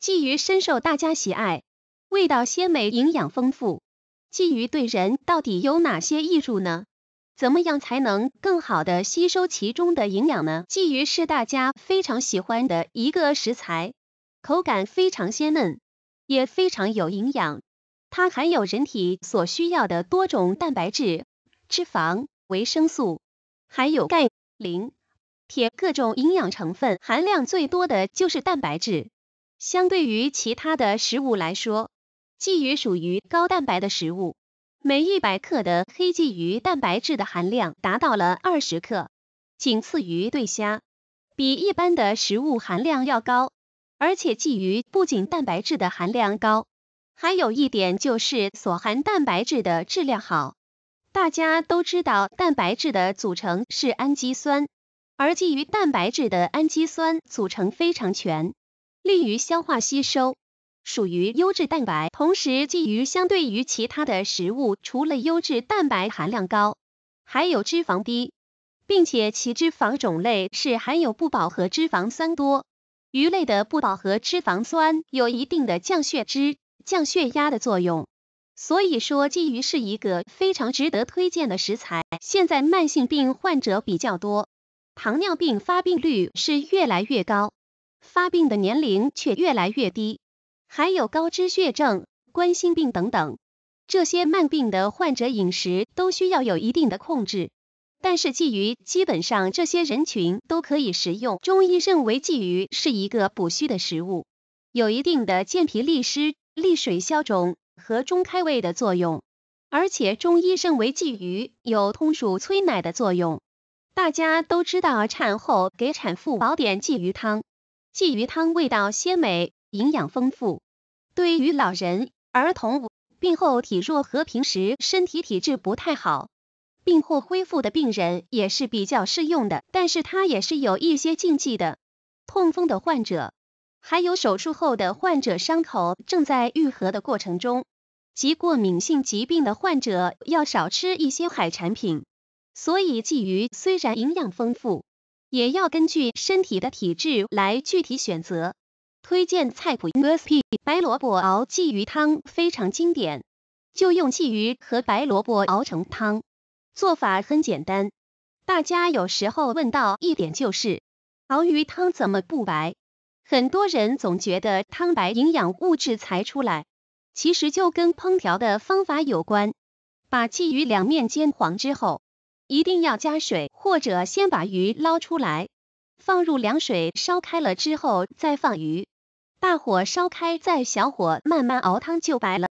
鲫鱼深受大家喜爱，味道鲜美，营养丰富。鲫鱼对人到底有哪些益处呢？怎么样才能更好的吸收其中的营养呢？鲫鱼是大家非常喜欢的一个食材，口感非常鲜嫩，也非常有营养。它含有人体所需要的多种蛋白质、脂肪、维生素，还有钙、磷、铁各种营养成分，含量最多的就是蛋白质。相对于其他的食物来说，鲫鱼属于高蛋白的食物。每一百克的黑鲫鱼蛋白质的含量达到了二十克，仅次于对虾，比一般的食物含量要高。而且鲫鱼不仅蛋白质的含量高，还有一点就是所含蛋白质的质量好。大家都知道，蛋白质的组成是氨基酸，而鲫鱼蛋白质的氨基酸组成非常全。利于消化吸收，属于优质蛋白。同时，鲫鱼相对于其他的食物，除了优质蛋白含量高，还有脂肪低，并且其脂肪种类是含有不饱和脂肪酸多。鱼类的不饱和脂肪酸有一定的降血脂、降血压的作用。所以说，鲫鱼是一个非常值得推荐的食材。现在慢性病患者比较多，糖尿病发病率是越来越高。发病的年龄却越来越低，还有高脂血症、冠心病等等，这些慢病的患者饮食都需要有一定的控制。但是鲫鱼基本上这些人群都可以食用。中医认为鲫鱼是一个补虚的食物，有一定的健脾利湿、利水消肿和中开胃的作用。而且中医认为鲫鱼有通乳催奶的作用。大家都知道产后给产妇煲点鲫鱼汤。鲫鱼汤味道鲜美，营养丰富，对于老人、儿童、病后体弱和平时身体体质不太好、病后恢复的病人也是比较适用的。但是它也是有一些禁忌的：痛风的患者，还有手术后的患者，伤口正在愈合的过程中，及过敏性疾病的患者要少吃一些海产品。所以鲫鱼虽然营养丰富。也要根据身体的体质来具体选择推荐菜谱。USP 白萝卜熬鲫鱼汤非常经典，就用鲫鱼和白萝卜熬成汤，做法很简单。大家有时候问到一点就是，熬鱼汤怎么不白？很多人总觉得汤白，营养物质才出来，其实就跟烹调的方法有关。把鲫鱼两面煎黄之后。一定要加水，或者先把鱼捞出来，放入凉水，烧开了之后再放鱼，大火烧开，再小火慢慢熬汤就白了。